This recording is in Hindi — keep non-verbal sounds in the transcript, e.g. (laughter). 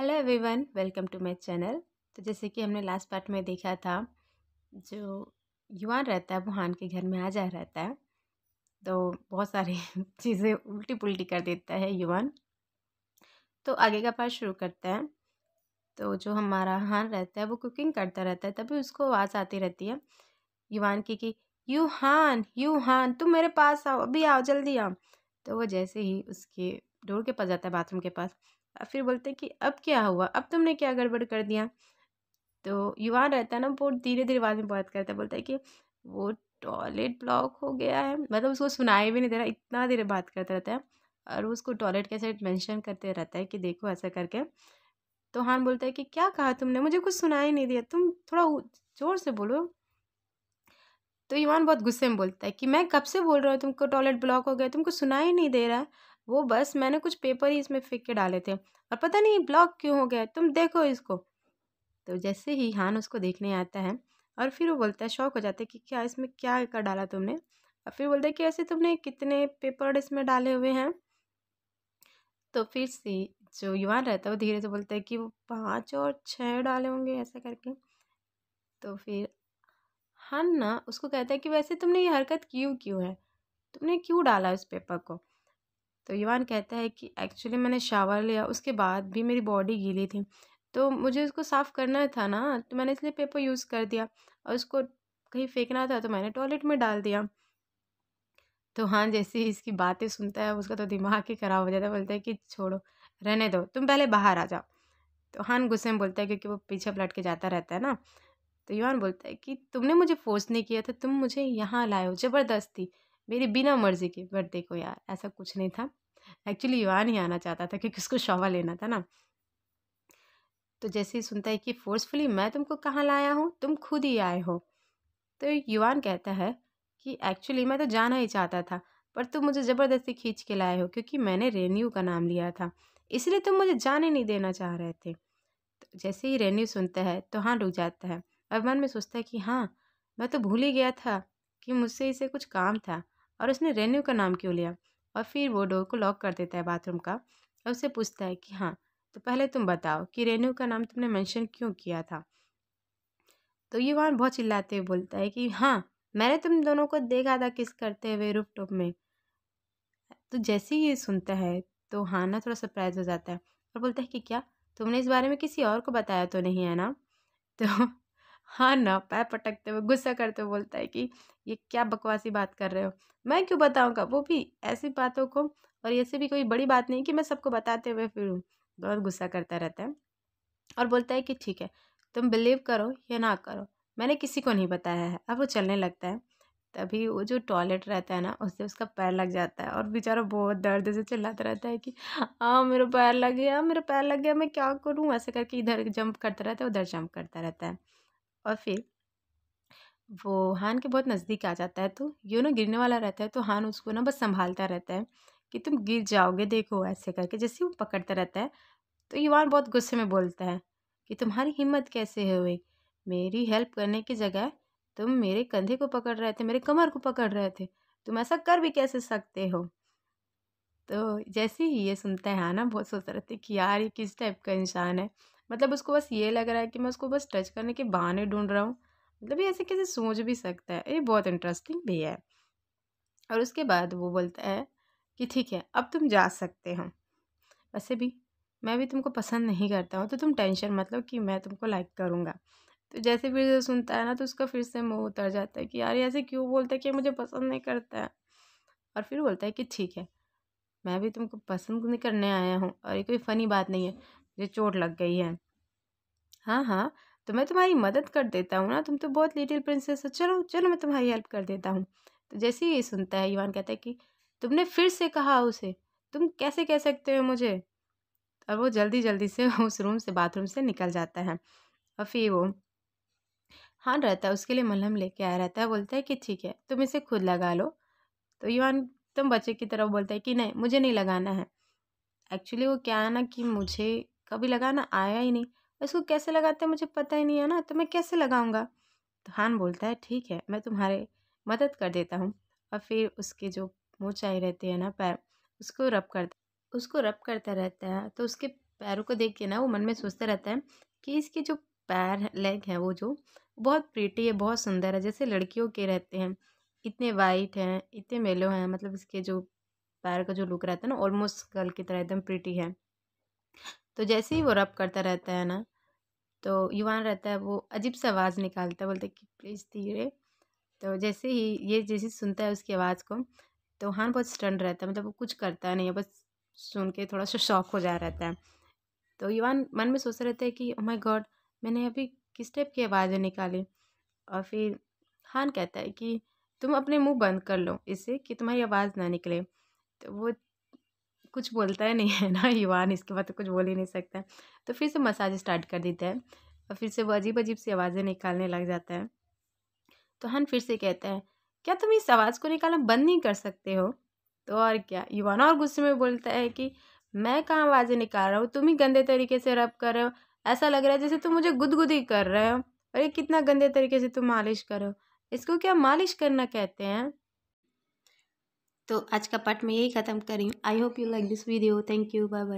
hello everyone welcome to my channel तो जैसे कि हमने लास्ट पार्ट में देखा था जो युवान रहता है वुहान के घर में आ जा रहता है तो बहुत सारी (laughs) चीज़ें उल्टी पुल्टी कर देता है युवान तो आगे का पार्ट शुरू करते हैं तो जो हमारा हान रहता है वो कुकिंग करता रहता है तभी उसको आवाज़ आती रहती है युवान की कि यू हान यू हान तुम मेरे पास आओ अभी आओ जल्दी आओ तो वो जैसे ही उसके डोर के पास जाता है बाथरूम के पास फिर बोलते हैं कि अब क्या हुआ अब तुमने क्या गड़बड़ कर दिया तो युवा रहता है ना वो धीरे धीरे बाद में बात करता है बोलता है कि वो टॉयलेट ब्लॉक हो गया है मतलब उसको सुनाई भी नहीं दे रहा इतना देर बात करता रहता है और उसको टॉयलेट कैसे मेंशन करते रहता है कि देखो ऐसा करके तो हान बोलता है कि क्या कहा तुमने मुझे कुछ सुनाई नहीं दिया तुम थोड़ा ज़ोर से बोलो तो ईमान बहुत गुस्से में बोलता है कि मैं कब से बोल रहा हूँ तुमको टॉयलेट ब्लॉक हो गया तुमको सुनाई नहीं दे रहा वो बस मैंने कुछ पेपर ही इसमें फेंक के डाले थे और पता नहीं ब्लॉक क्यों हो गया तुम देखो इसको तो जैसे ही हान उसको देखने आता है और फिर वो बोलता है शौक हो जाता है कि क्या इसमें क्या कर डाला तुमने और फिर बोलते हैं कि ऐसे तुमने कितने पेपर इसमें डाले हुए हैं तो फिर से जो युवान रहता है वो धीरे से बोलता है कि वो पाँच और छः डाले होंगे ऐसा करके तो फिर ना उसको कहता है कि वैसे तुमने ये हरकत क्यों क्यों है तुमने क्यों डाला उस पेपर को तो युवान कहता है कि एक्चुअली मैंने शावर लिया उसके बाद भी मेरी बॉडी गीली थी तो मुझे उसको साफ़ करना था ना तो मैंने इसलिए पेपर यूज़ कर दिया और उसको कहीं फेंकना था तो मैंने टॉयलेट में डाल दिया तो हाँ जैसे इसकी बातें सुनता है उसका तो दिमाग ही ख़राब हो जाता है बोलता है कि छोड़ो रहने दो तुम पहले बाहर आ जाओ तो हान गुस्से में बोलता है क्योंकि वो पीछे पलट के जाता रहता है ना तो युवान बोलता है कि तुमने मुझे फोर्स नहीं किया था तुम मुझे यहाँ लाए हो ज़बरदस्ती मेरी बिना मर्ज़ी के बट देखो यार ऐसा कुछ नहीं था एक्चुअली युवान ही आना चाहता था क्योंकि उसको शॉवा लेना था ना तो जैसे ही सुनता है कि फोर्सफुली मैं तुमको कहाँ लाया हूँ तुम खुद ही आए हो तो युवान कहता है कि एक्चुअली मैं तो जाना ही चाहता था पर तुम मुझे ज़बरदस्ती खींच के लाए हो क्योंकि मैंने रेन्यू का नाम लिया था इसलिए तुम मुझे जाने नहीं देना चाह रहे थे तो जैसे ही रेन्यू सुनता है तो हाँ रुक जाता है और मन में सोचता है कि हाँ मैं तो भूल ही गया था कि मुझसे इसे कुछ काम था और उसने रेन्यू का नाम क्यों लिया और फिर वो डोर को लॉक कर देता है बाथरूम का और उससे पूछता है कि हाँ तो पहले तुम बताओ कि रेन्यू का नाम तुमने मेंशन क्यों किया था तो ये वहाँ बहुत चिल्लाते हुए बोलता है कि हाँ मैंने तुम दोनों को देखा था किस करते हुए रूफ टॉप में तो जैसे ही ये सुनता है तो हाना थोड़ा सरप्राइज हो जाता है और बोलता है कि क्या तुमने इस बारे में किसी और को बताया तो नहीं है ना तो हाँ ना पैर पटकते हुए गुस्सा करते हुए बोलता है कि ये क्या बकवासी बात कर रहे हो मैं क्यों बताऊँगा वो भी ऐसी बातों को और ऐसे भी कोई बड़ी बात नहीं कि मैं सबको बताते हुए फिर बहुत गुस्सा करता रहता है और बोलता है कि ठीक है तुम बिलीव करो या ना करो मैंने किसी को नहीं बताया है अब वो चलने लगता है तभी वो जो टॉयलेट रहता है ना उससे उसका पैर लग जाता है और बेचारा बहुत दर्द से चिल्लाता रहता है कि हाँ मेरा पैर लग गया मेरा पैर लग गया मैं क्या करूँ ऐसे करके इधर जंप करता रहता है उधर जंप करता रहता है और फिर वो हान के बहुत नज़दीक आ जाता है तो यो ना गिरने वाला रहता है तो हान उसको ना बस संभालता रहता है कि तुम गिर जाओगे देखो ऐसे करके जैसे वो पकड़ता रहता है तो युवान बहुत गुस्से में बोलता है कि तुम्हारी हिम्मत कैसे है हुई मेरी हेल्प करने की जगह तुम मेरे कंधे को पकड़ रहे थे मेरे कमर को पकड़ रहे थे तुम ऐसा कर भी कैसे सकते हो तो जैसे ही ये सुनता है ना बहुत सोचता रहता है कि यार ये किस टाइप का इंसान है मतलब उसको बस ये लग रहा है कि मैं उसको बस टच करने के बहाने ढूंढ रहा हूँ मतलब ये ऐसे कैसे सोच भी सकता है ये बहुत इंटरेस्टिंग भी है और उसके बाद वो बोलता है कि ठीक है अब तुम जा सकते हो वैसे भी मैं भी तुमको पसंद नहीं करता हूँ तो तुम टेंशन मतलब कि मैं तुमको लाइक करूँगा तो जैसे फिर जो सुनता है ना तो उसका फिर से मुँह उतर जाता है कि यार ऐसे क्यों बोलता है कि मुझे पसंद नहीं करता है और फिर बोलता है कि ठीक है मैं भी तुमको पसंद नहीं करने आया हूँ और ये कोई फ़नी बात नहीं है मुझे चोट लग गई है हाँ हाँ तो मैं तुम्हारी मदद कर देता हूँ ना तुम तो बहुत लिटिल प्रिंसेस हो चलो चलो मैं तुम्हारी हेल्प कर देता हूँ तो जैसे ही ये सुनता है ईवान कहता है कि तुमने फिर से कहा उसे तुम कैसे कह सकते हो मुझे और वो जल्दी जल्दी से (laughs) उस रूम से बाथरूम से निकल जाता है और फिर वो हाँ रहता है उसके लिए मलहम लेके आया रहता है बोलता है कि ठीक है तुम इसे खुद लगा लो तो यूवान तुम बच्चे की तरफ बोलता है कि नहीं मुझे नहीं लगाना है एक्चुअली वो क्या है ना कि मुझे कभी लगाना आया ही नहीं इसको कैसे लगाते हैं मुझे पता ही नहीं है ना तो मैं कैसे लगाऊंगा तो हान बोलता है ठीक है मैं तुम्हारे मदद कर देता हूँ और फिर उसके जो मोचाई रहते हैं ना पैर उसको रब करता उसको रब करता रहता है तो उसके पैरों को देख के ना वो मन में सोचता रहता है कि इसके जो पैर लेग हैं वो जो बहुत प्रीटी है बहुत सुंदर है जैसे लड़कियों के रहते हैं इतने वाइट हैं इतने मेलो हैं मतलब इसके जो पैर का जो लुक रहता है ना ऑलमोस्ट गर्ल की तरह एकदम प्रीटी है तो जैसे ही वो रब करता रहता है ना तो युवान रहता है वो अजीब सा आवाज़ निकालता है बोलते कि प्लीज़ धीरे तो जैसे ही ये जैसे सुनता है उसकी आवाज़ को तो हान बहुत स्टन रहता है मतलब वो कुछ करता नहीं है बस सुन के थोड़ा सा शौक हो जा रहता है तो युवान मन में सोचता रहता है कि ओ माय गॉड मैंने अभी किस टाइप की आवाज़ें निकाली और फिर हान कहता है कि तुम अपने मुंह बंद कर लो इससे कि तुम्हारी आवाज़ ना निकले तो वो कुछ बोलता ही नहीं है ना (laughs) युवान इसके बाद तो कुछ बोल ही नहीं सकता तो फिर से मसाज स्टार्ट कर देता है और फिर से वो अजीब अजीब सी आवाज़ें निकालने लग जाता है तो हन फिर से कहता है क्या तुम इस आवाज़ को निकालना बंद नहीं कर सकते हो तो और क्या युवान और गुस्से में बोलता है कि मैं कहाँ आवाज़ें निकाल रहा हूँ तुम ही गंदे तरीके से रब कर रहे हो ऐसा लग रहा है जैसे तुम मुझे गुदगुदी कर रहे हो अरे कितना गंदे तरीके से तुम मालिश करो इसको क्या मालिश करना कहते हैं तो आज का पार्ट मैं यही ख़त्म करी I hope you like this video thank you bye bye